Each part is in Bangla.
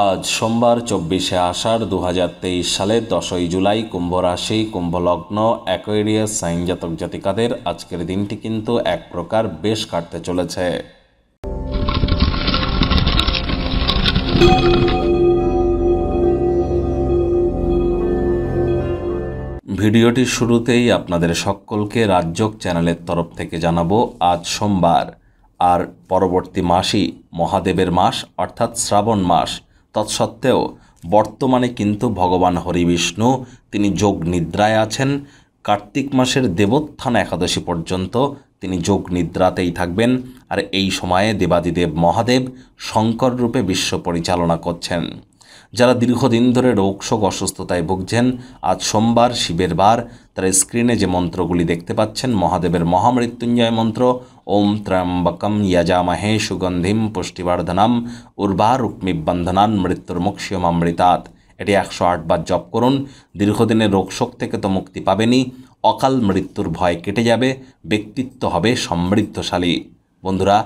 আজ সোমবার চব্বিশে আষাঢ় দু হাজার তেইশ সালের দশই জুলাই কুম্ভ রাশি কুম্ভলগ্ন অ্যাকোয়েরিয়াস সাইনজাতক জাতিকাদের আজকের দিনটি কিন্তু এক প্রকার বেশ কাটতে চলেছে ভিডিওটির শুরুতেই আপনাদের সকলকে রাজ্যক চ্যানেলের তরফ থেকে জানাবো আজ সোমবার আর পরবর্তী মাসই মহাদেবের মাস অর্থাৎ শ্রাবণ মাস তৎসত্ত্বেও বর্তমানে কিন্তু ভগবান হরিবিষ্ণু তিনি যোগ নিদ্রায় আছেন কার্তিক মাসের দেবোত্থান একাদশী পর্যন্ত তিনি যোগ নিদ্রাতেই থাকবেন আর এই সময়ে দেবাদিদেব মহাদেব শঙ্কর রূপে বিশ্ব পরিচালনা করছেন যারা দীর্ঘদিন ধরে রোগশোক অসুস্থতায় ভুগছেন আজ সোমবার শিবের বার তারা স্ক্রিনে যে মন্ত্রগুলি দেখতে পাচ্ছেন মহাদেবের মহামৃত্যুঞ্জয় মন্ত্র ওম ত্র্যম্বকম যজামহে সুগন্ধিম পুষ্টিবর্ধনম উর্বারুক্মি বন্ধনান মৃত্যুর্মুক্ষিয়ম অমৃতাত এটি একশো আটবার জপ করুন দীর্ঘদিনের রোগশোক থেকে তো মুক্তি পাবেনি অকাল মৃত্যুর ভয় কেটে যাবে ব্যক্তিত্ব হবে সমৃদ্ধশালী বন্ধুরা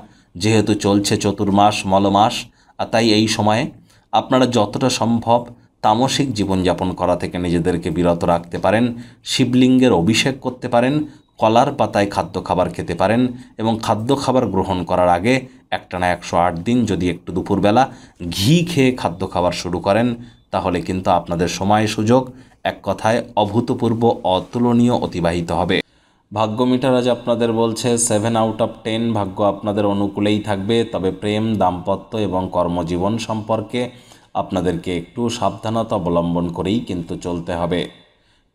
যেহেতু চলছে চতুর্মাস মলমাস আর তাই এই সময়ে আপনারা যতটা সম্ভব তামসিক জীবনযাপন করা থেকে নিজেদেরকে বিরত রাখতে পারেন শিবলিঙ্গের অভিষেক করতে পারেন কলার পাতায় খাদ্য খাবার খেতে পারেন এবং খাদ্য খাবার গ্রহণ করার আগে একটানা একশো আট দিন যদি একটু দুপুরবেলা ঘি খেয়ে খাদ্য খাবার শুরু করেন তাহলে কিন্তু আপনাদের সময় সুযোগ এক কথায় অভূতপূর্ব অতুলনীয় অতিবাহিত হবে ভাগ্য মিটার আজ আপনাদের বলছে সেভেন আউট অফ টেন ভাগ্য আপনাদের অনুকূলেই থাকবে তবে প্রেম দাম্পত্য এবং কর্মজীবন সম্পর্কে আপনাদেরকে একটু সাবধানতা অবলম্বন করেই কিন্তু চলতে হবে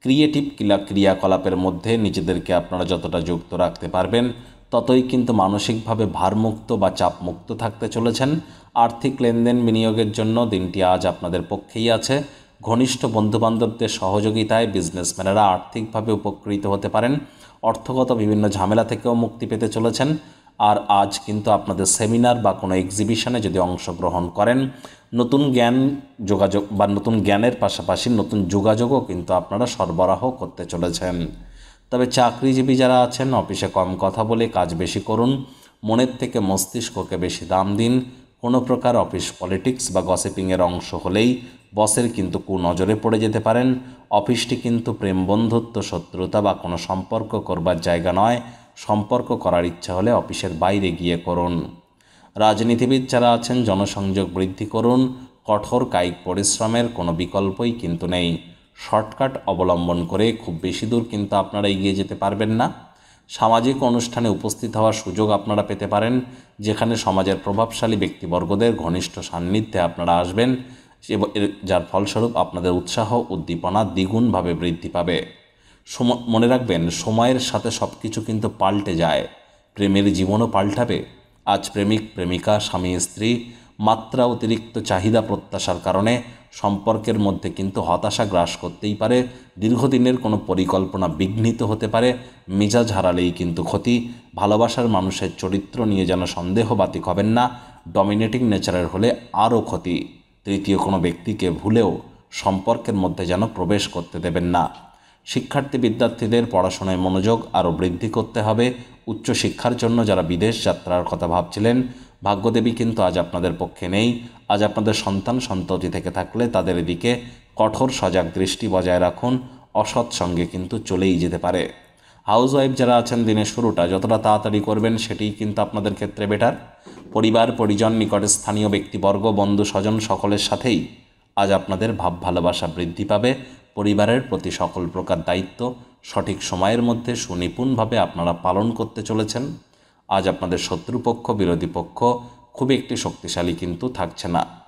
ক্রিয়েটিভ ক্রিয়াকলাপের মধ্যে নিজেদেরকে আপনারা যতটা যুক্ত রাখতে পারবেন ততই কিন্তু মানসিকভাবে ভারমুক্ত বা চাপমুক্ত থাকতে চলেছেন আর্থিক লেনদেন বিনিয়োগের জন্য দিনটি আজ আপনাদের পক্ষেই আছে ঘনিষ্ঠ বন্ধুবান্ধবদের সহযোগিতায় বিজনেসম্যানেরা আর্থিকভাবে উপকৃত হতে পারেন অর্থগত বিভিন্ন ঝামেলা থেকেও মুক্তি পেতে চলেছেন আর আজ কিন্তু আপনাদের সেমিনার বা কোনো এক্সিবিশনে যদি অংশগ্রহণ করেন নতুন জ্ঞান যোগাযোগ বা নতুন জ্ঞানের পাশাপাশি নতুন যোগাযোগও কিন্তু আপনারা সরবরাহ করতে চলেছেন তবে চাকরিজীবী যারা আছেন অফিসে কম কথা বলে কাজ বেশি করুন মনের থেকে মস্তিষ্ককে বেশি দাম দিন কোনো প্রকার অফিস পলিটিক্স বা গসিপিংয়ের অংশ হলেই বসের কিন্তু কুনজরে পড়ে যেতে পারেন অফিসটি কিন্তু প্রেম বন্ধুত্ব শত্রুতা বা কোনো সম্পর্ক করবার জায়গা নয় সম্পর্ক করার ইচ্ছা হলে অফিসের বাইরে গিয়ে করুন রাজনীতিবিদ যারা আছেন জনসংযোগ বৃদ্ধি করুন কঠোর কায়িক পরিশ্রমের কোনো বিকল্পই কিন্তু নেই শর্টকাট অবলম্বন করে খুব বেশি দূর কিন্তু আপনারা এগিয়ে যেতে পারবেন না সামাজিক অনুষ্ঠানে উপস্থিত হওয়ার সুযোগ আপনারা পেতে পারেন যেখানে সমাজের প্রভাবশালী ব্যক্তিবর্গদের ঘনিষ্ঠ সান্নিধ্যে আপনারা আসবেন যার ফলস্বরূপ আপনাদের উৎসাহ উদ্দীপনা দ্বিগুণভাবে বৃদ্ধি পাবে মনে রাখবেন সময়ের সাথে সব কিছু কিন্তু পাল্টে যায় প্রেমের জীবনও পাল্টাবে আজ প্রেমিক প্রেমিকা স্বামী স্ত্রী মাত্রা অতিরিক্ত চাহিদা প্রত্যাশার কারণে সম্পর্কের মধ্যে কিন্তু হতাশা গ্রাস করতেই পারে দীর্ঘদিনের কোনো পরিকল্পনা বিঘ্নিত হতে পারে মেজাজ হারালেই কিন্তু ক্ষতি ভালোবাসার মানুষের চরিত্র নিয়ে যেন বাতিক হবেন না ডমিনেটিং নেচারের হলে আরও ক্ষতি তৃতীয় কোনো ব্যক্তিকে ভুলেও সম্পর্কের মধ্যে যেন প্রবেশ করতে দেবেন না শিক্ষার্থী বিদ্যার্থীদের পড়াশোনায় মনোযোগ আরও বৃদ্ধি করতে হবে উচ্চশিক্ষার জন্য যারা বিদেশ যাত্রার কথা ভাবছিলেন ভাগ্যদেবী কিন্তু আজ আপনাদের পক্ষে নেই আজ আপনাদের সন্তান সন্ততি থেকে থাকলে তাদের দিকে কঠোর সজাগ দৃষ্টি বজায় রাখুন অসৎ সঙ্গে কিন্তু চলেই যেতে পারে হাউস ওয়াইফ যারা আছেন দিনের শুরুটা যতটা তাড়াতাড়ি করবেন সেটিই কিন্তু আপনাদের ক্ষেত্রে বেটার পরিবার পরিজন নিকটে স্থানীয় ব্যক্তিবর্গ বন্ধু স্বজন সকলের সাথেই আজ আপনাদের ভাব ভালোবাসা বৃদ্ধি পাবে পরিবারের প্রতি সকল প্রকার দায়িত্ব সঠিক সময়ের মধ্যে সুনিপুণভাবে আপনারা পালন করতে চলেছেন আজ আপনাদের শত্রুপক্ষ বিরোধী পক্ষ খুব একটি শক্তিশালী কিন্তু থাকছে না